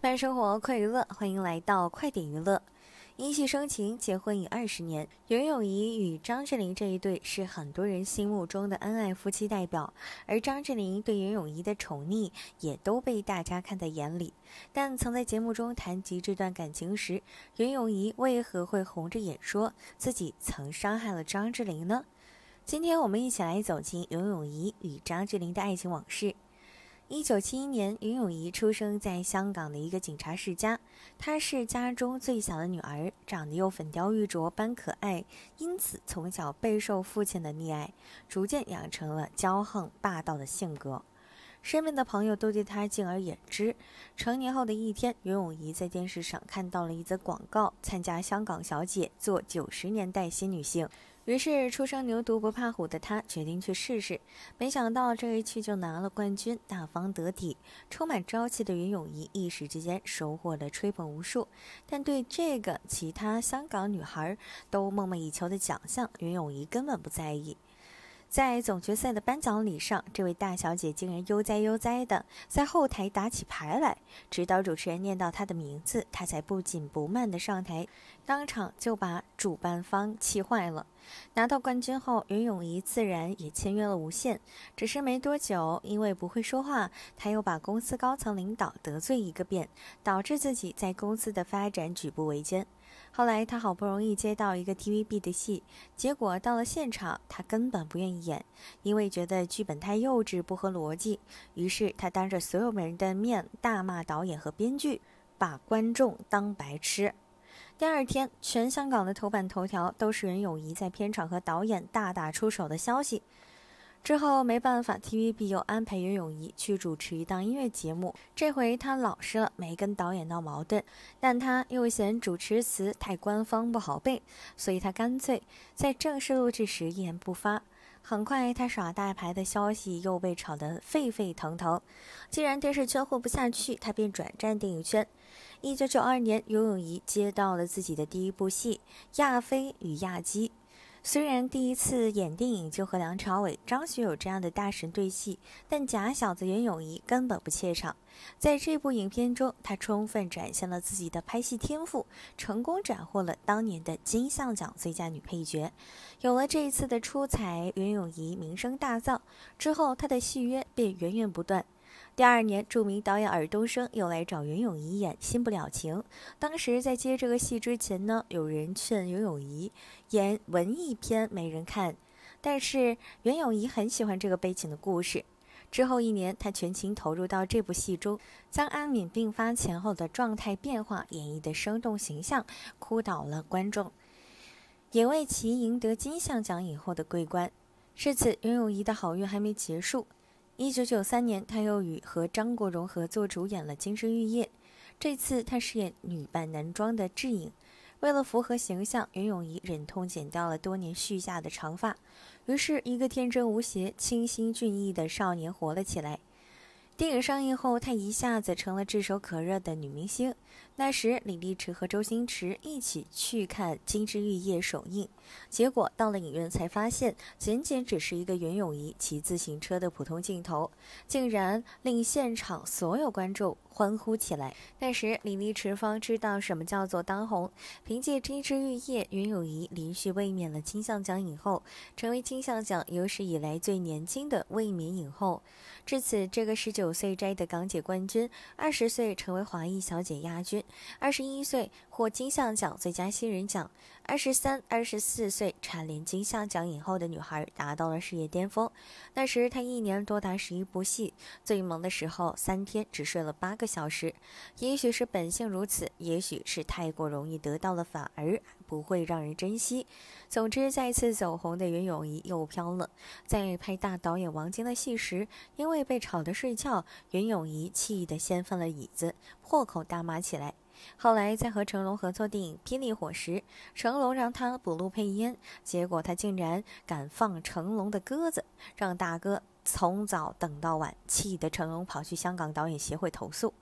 慢生活，快娱乐，欢迎来到快点娱乐。因戏生情，结婚已二十年，袁咏仪与张智霖这一对是很多人心目中的恩爱夫妻代表，而张智霖对袁咏仪的宠溺也都被大家看在眼里。但曾在节目中谈及这段感情时，袁咏仪为何会红着眼说自己曾伤害了张智霖呢？今天我们一起来走进袁咏仪与张智霖的爱情往事。一九七一年，袁咏仪出生在香港的一个警察世家，她是家中最小的女儿，长得又粉雕玉琢般可爱，因此从小备受父亲的溺爱，逐渐养成了骄横霸道的性格。身边的朋友都对她敬而远之。成年后的一天，袁咏仪在电视上看到了一则广告，参加香港小姐，做九十年代新女性。于是，初生牛犊不怕虎的他决定去试试。没想到这一去就拿了冠军，大方得体、充满朝气的袁咏仪一时之间收获了吹捧无数。但对这个其他香港女孩都梦寐以求的奖项，袁咏仪根本不在意。在总决赛的颁奖礼上，这位大小姐竟然悠哉悠哉的在后台打起牌来，直到主持人念到她的名字，她才不紧不慢的上台，当场就把主办方气坏了。拿到冠军后，袁咏仪自然也签约了无线。只是没多久，因为不会说话，她又把公司高层领导得罪一个遍，导致自己在公司的发展举步维艰。后来，她好不容易接到一个 TVB 的戏，结果到了现场，她根本不愿意演，因为觉得剧本太幼稚，不合逻辑。于是，她当着所有人的面大骂导演和编剧，把观众当白痴。第二天，全香港的头版头条都是任咏仪在片场和导演大打出手的消息。之后没办法，TVB 又安排任咏仪去主持一档音乐节目。这回她老实了，没跟导演闹矛盾，但她又嫌主持词太官方不好背，所以她干脆在正式录制时一言不发。很快，她耍大牌的消息又被炒得沸沸腾腾。既然电视圈混不下去，她便转战电影圈。一九九二年，袁咏仪接到了自己的第一部戏《亚非与亚基》。虽然第一次演电影就和梁朝伟、张学友这样的大神对戏，但假小子袁咏仪根本不怯场。在这部影片中，她充分展现了自己的拍戏天赋，成功斩获了当年的金像奖最佳女配角。有了这一次的出彩，袁咏仪名声大噪，之后她的戏约便源源不断。第二年，著名导演尔冬升又来找袁咏仪演《新不了情》。当时在接这个戏之前呢，有人劝袁咏仪演文艺片没人看，但是袁咏仪很喜欢这个悲情的故事。之后一年，她全情投入到这部戏中，将安敏病发前后的状态变化演绎的生动形象，哭倒了观众，也为其赢得金像奖影后的桂冠。至此，袁咏仪的好运还没结束。一九九三年，他又与和张国荣合作主演了《金枝玉叶》，这次他饰演女扮男装的智颖。为了符合形象，袁咏仪忍痛剪掉了多年蓄下的长发，于是，一个天真无邪、清新俊逸的少年活了起来。电影上映后，她一下子成了炙手可热的女明星。那时，李丽池和周星驰一起去看《金枝玉叶》首映，结果到了影院才发现，仅仅只是一个袁咏仪骑自行车的普通镜头，竟然令现场所有观众欢呼起来。那时，李丽池方知道什么叫做当红。凭借《金枝玉叶》，袁咏仪连续卫冕了金像奖影后，成为金像奖有史以来最年轻的卫冕影后。至此，这个十九。九岁摘得港姐冠军，二十岁成为华裔小姐亚军，二十一岁获金像奖最佳新人奖，二十三、二十四岁蝉联金像奖影后的女孩，达到了事业巅峰。那时她一年多达十一部戏，最忙的时候三天只睡了八个小时。也许是本性如此，也许是太过容易得到了，反而。不会让人珍惜。总之，再次走红的袁咏仪又飘了。在拍大导演王晶的戏时，因为被吵得睡觉，袁咏仪气得掀翻了椅子，破口大骂起来。后来，在和成龙合作电影《霹雳火》时，成龙让他补录配音，结果他竟然敢放成龙的鸽子，让大哥从早等到晚，气得成龙跑去香港导演协会投诉。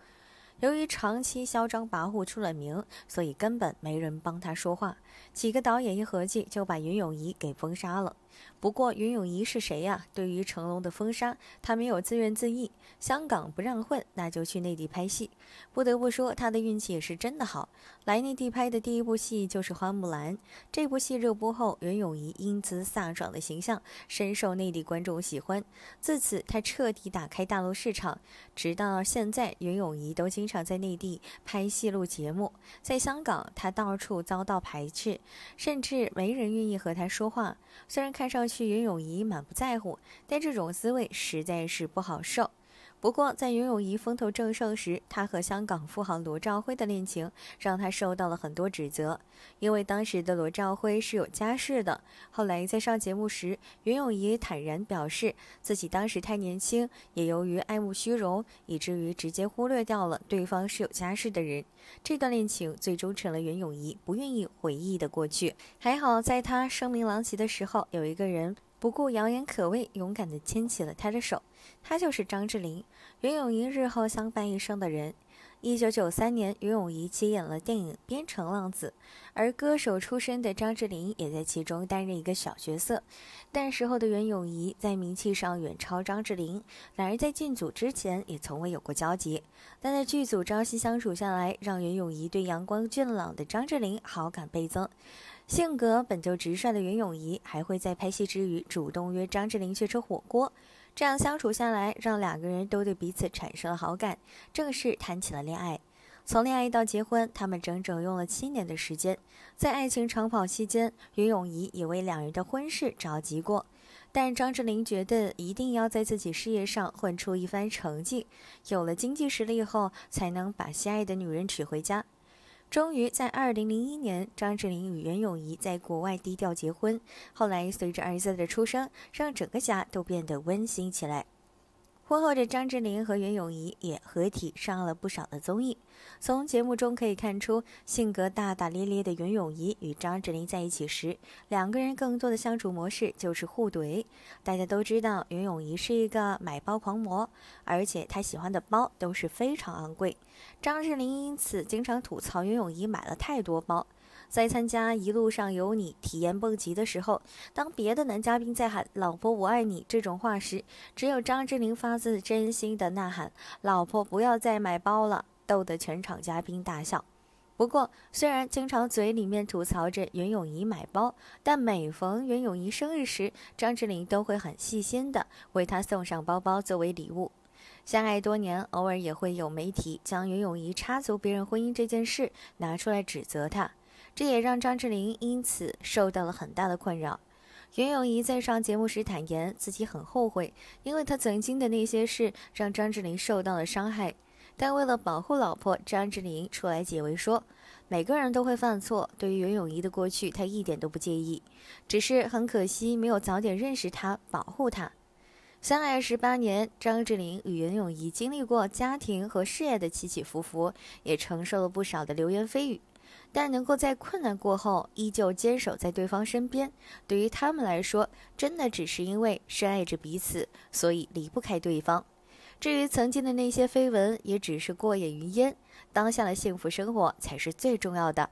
由于长期嚣张跋扈出了名，所以根本没人帮他说话。几个导演一合计，就把云永仪给封杀了。不过，袁咏仪是谁呀？对于成龙的封杀，她没有自怨自艾。香港不让混，那就去内地拍戏。不得不说，她的运气也是真的好。来内地拍的第一部戏就是《花木兰》。这部戏热播后，袁咏仪英姿飒爽的形象深受内地观众喜欢。自此，她彻底打开大陆市场。直到现在，袁咏仪都经常在内地拍戏录节目。在香港，她到处遭到排斥，甚至没人愿意和她说话。虽然看。看上去，云泳仪满不在乎，但这种滋味实在是不好受。不过，在袁咏仪风头正盛时，她和香港富豪罗兆辉的恋情让她受到了很多指责，因为当时的罗兆辉是有家室的。后来在上节目时，袁咏仪坦然表示自己当时太年轻，也由于爱慕虚荣，以至于直接忽略掉了对方是有家室的人。这段恋情最终成了袁咏仪不愿意回忆的过去。还好，在她声名狼藉的时候，有一个人。不顾谣言可畏，勇敢地牵起了他的手，他就是张智霖，袁咏仪日后相伴一生的人。一九九三年，袁咏仪接演了电影《边城浪子》，而歌手出身的张智霖也在其中担任一个小角色。但时候的袁咏仪在名气上远超张智霖，两人在进组之前也从未有过交集。但在剧组朝夕相处下来，让袁咏仪对阳光俊朗的张智霖好感倍增。性格本就直率的袁咏仪，还会在拍戏之余主动约张智霖去吃火锅，这样相处下来，让两个人都对彼此产生了好感，正式谈起了恋爱。从恋爱到结婚，他们整整用了七年的时间。在爱情长跑期间，袁咏仪也为两人的婚事着急过，但张智霖觉得一定要在自己事业上混出一番成绩，有了经济实力后，才能把心爱的女人娶回家。终于在二零零一年，张智霖与袁咏仪在国外低调结婚。后来随着儿子的出生，让整个家都变得温馨起来。婚后，这张智霖和袁咏仪也合体上了不少的综艺。从节目中可以看出，性格大大咧咧的袁咏仪与张智霖在一起时，两个人更多的相处模式就是互怼。大家都知道，袁咏仪是一个买包狂魔，而且她喜欢的包都是非常昂贵。张智霖因此经常吐槽袁咏仪买了太多包。在参加《一路上有你》体验蹦极的时候，当别的男嘉宾在喊“老婆我爱你”这种话时，只有张智霖发自真心的呐喊：“老婆，不要再买包了！”逗得全场嘉宾大笑。不过，虽然经常嘴里面吐槽着袁咏仪买包，但每逢袁咏仪生日时，张智霖都会很细心的为她送上包包作为礼物。相爱多年，偶尔也会有媒体将袁咏仪插足别人婚姻这件事拿出来指责她。这也让张智霖因此受到了很大的困扰。袁咏仪在上节目时坦言自己很后悔，因为她曾经的那些事让张智霖受到了伤害。但为了保护老婆，张智霖出来解围说：“每个人都会犯错，对于袁咏仪的过去，他一点都不介意，只是很可惜没有早点认识她，保护她。”相爱十八年，张智霖与袁咏仪经历过家庭和事业的起起伏伏，也承受了不少的流言蜚语。但能够在困难过后依旧坚守在对方身边，对于他们来说，真的只是因为深爱着彼此，所以离不开对方。至于曾经的那些绯闻，也只是过眼云烟，当下的幸福生活才是最重要的。